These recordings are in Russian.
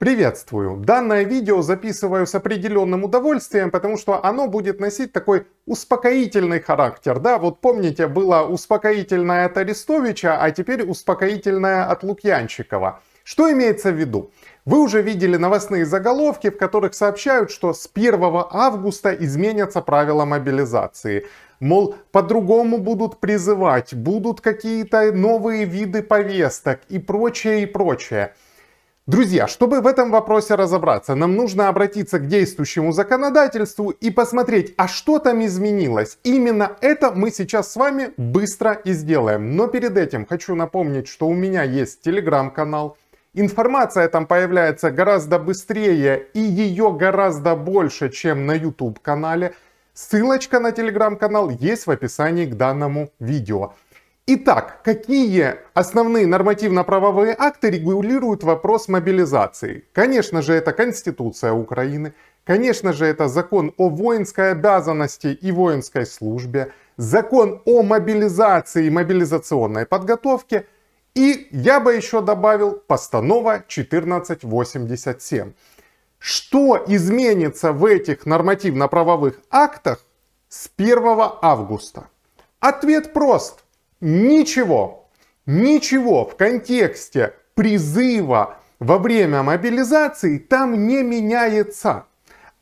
Приветствую! Данное видео записываю с определенным удовольствием, потому что оно будет носить такой успокоительный характер. Да, вот помните, было успокоительное от Арестовича, а теперь успокоительное от Лукьянчикова. Что имеется в виду? Вы уже видели новостные заголовки, в которых сообщают, что с 1 августа изменятся правила мобилизации. Мол, по-другому будут призывать, будут какие-то новые виды повесток и прочее, и прочее. Друзья, чтобы в этом вопросе разобраться, нам нужно обратиться к действующему законодательству и посмотреть, а что там изменилось. Именно это мы сейчас с вами быстро и сделаем. Но перед этим хочу напомнить, что у меня есть телеграм-канал. Информация там появляется гораздо быстрее и ее гораздо больше, чем на YouTube-канале. Ссылочка на телеграм-канал есть в описании к данному видео. Итак, какие основные нормативно-правовые акты регулируют вопрос мобилизации? Конечно же, это Конституция Украины, конечно же, это закон о воинской обязанности и воинской службе, закон о мобилизации и мобилизационной подготовке, и я бы еще добавил постанова 1487. Что изменится в этих нормативно-правовых актах с 1 августа? Ответ прост. Ничего, ничего в контексте призыва во время мобилизации там не меняется.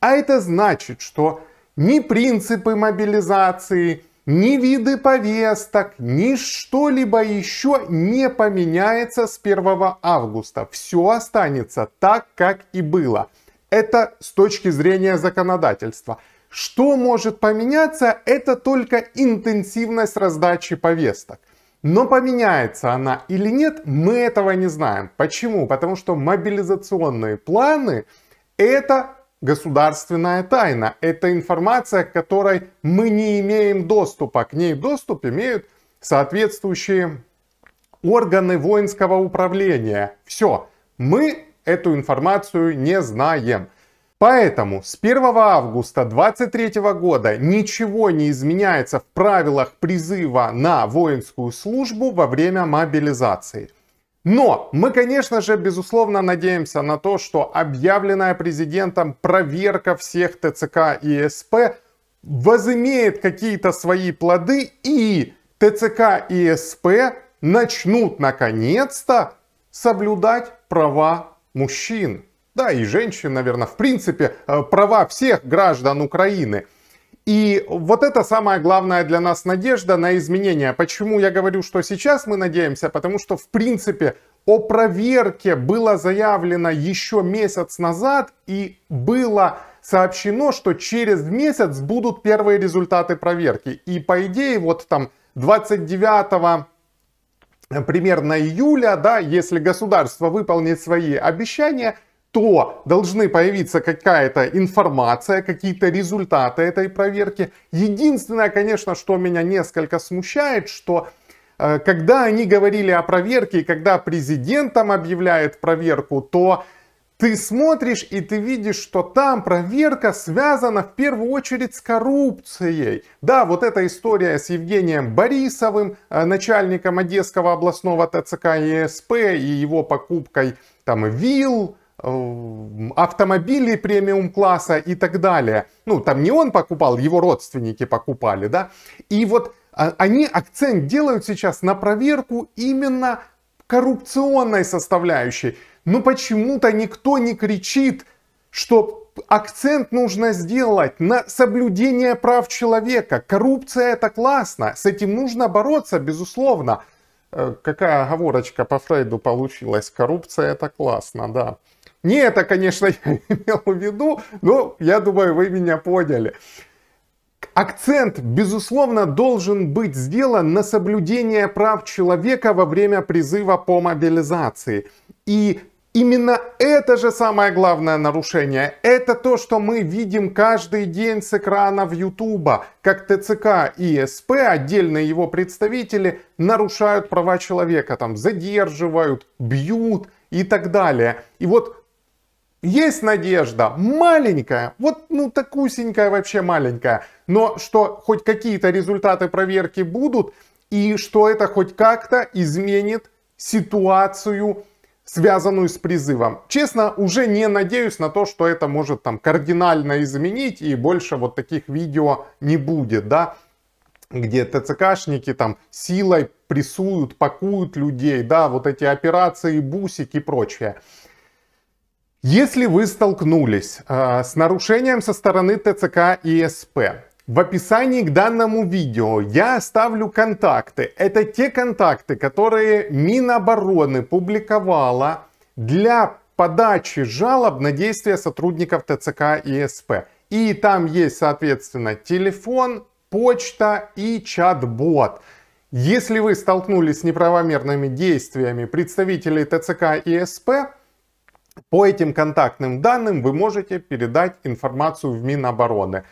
А это значит, что ни принципы мобилизации, ни виды повесток, ни что-либо еще не поменяется с 1 августа. Все останется так, как и было. Это с точки зрения законодательства. Что может поменяться, это только интенсивность раздачи повесток. Но поменяется она или нет, мы этого не знаем. Почему? Потому что мобилизационные планы – это государственная тайна. Это информация, к которой мы не имеем доступа. К ней доступ имеют соответствующие органы воинского управления. Все, мы эту информацию не знаем. Поэтому с 1 августа 2023 года ничего не изменяется в правилах призыва на воинскую службу во время мобилизации. Но мы, конечно же, безусловно надеемся на то, что объявленная президентом проверка всех ТЦК и СП возымеет какие-то свои плоды и ТЦК и СП начнут наконец-то соблюдать права мужчин да и женщин, наверное, в принципе, э, права всех граждан Украины. И вот это самая главная для нас надежда на изменения. Почему я говорю, что сейчас мы надеемся? Потому что, в принципе, о проверке было заявлено еще месяц назад и было сообщено, что через месяц будут первые результаты проверки. И по идее, вот там 29 э, примерно июля, да, если государство выполнит свои обещания, то должны появиться какая-то информация, какие-то результаты этой проверки. Единственное, конечно, что меня несколько смущает, что э, когда они говорили о проверке, и когда президентом объявляет проверку, то ты смотришь и ты видишь, что там проверка связана в первую очередь с коррупцией. Да, вот эта история с Евгением Борисовым, э, начальником Одесского областного ТЦК ЕСП и его покупкой там вилл, Э, автомобили премиум класса и так далее. Ну, там не он покупал, его родственники покупали, да. И вот а, они акцент делают сейчас на проверку именно коррупционной составляющей. Но почему-то никто не кричит, что акцент нужно сделать на соблюдение прав человека. Коррупция это классно, с этим нужно бороться, безусловно. Э, какая оговорочка по Фрейду получилась? Коррупция это классно, да. Не это, конечно, я имел в виду, но я думаю, вы меня поняли. Акцент, безусловно, должен быть сделан на соблюдение прав человека во время призыва по мобилизации. И Именно это же самое главное нарушение. Это то, что мы видим каждый день с экранов Ютуба, как ТЦК и СП, отдельные его представители, нарушают права человека, там задерживают, бьют и так далее. И вот есть надежда, маленькая, вот ну такусенькая вообще маленькая, но что хоть какие-то результаты проверки будут, и что это хоть как-то изменит ситуацию, связанную с призывом. Честно, уже не надеюсь на то, что это может там кардинально изменить, и больше вот таких видео не будет, да, где ТЦКшники там силой прессуют, пакуют людей, да, вот эти операции, бусики и прочее. Если вы столкнулись э, с нарушением со стороны ТЦК и СП, в описании к данному видео я оставлю контакты. Это те контакты, которые Минобороны публиковала для подачи жалоб на действия сотрудников ТЦК и СП. И там есть, соответственно, телефон, почта и чат-бот. Если вы столкнулись с неправомерными действиями представителей ТЦК и СП, по этим контактным данным вы можете передать информацию в Минобороны.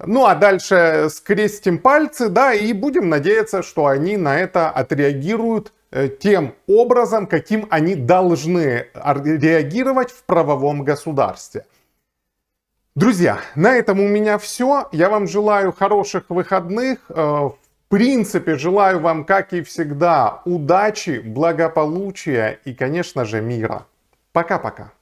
Ну а дальше скрестим пальцы, да, и будем надеяться, что они на это отреагируют э, тем образом, каким они должны а, реагировать в правовом государстве. Друзья, на этом у меня все. Я вам желаю хороших выходных. Э, в принципе, желаю вам, как и всегда, удачи, благополучия и, конечно же, мира. Пока-пока.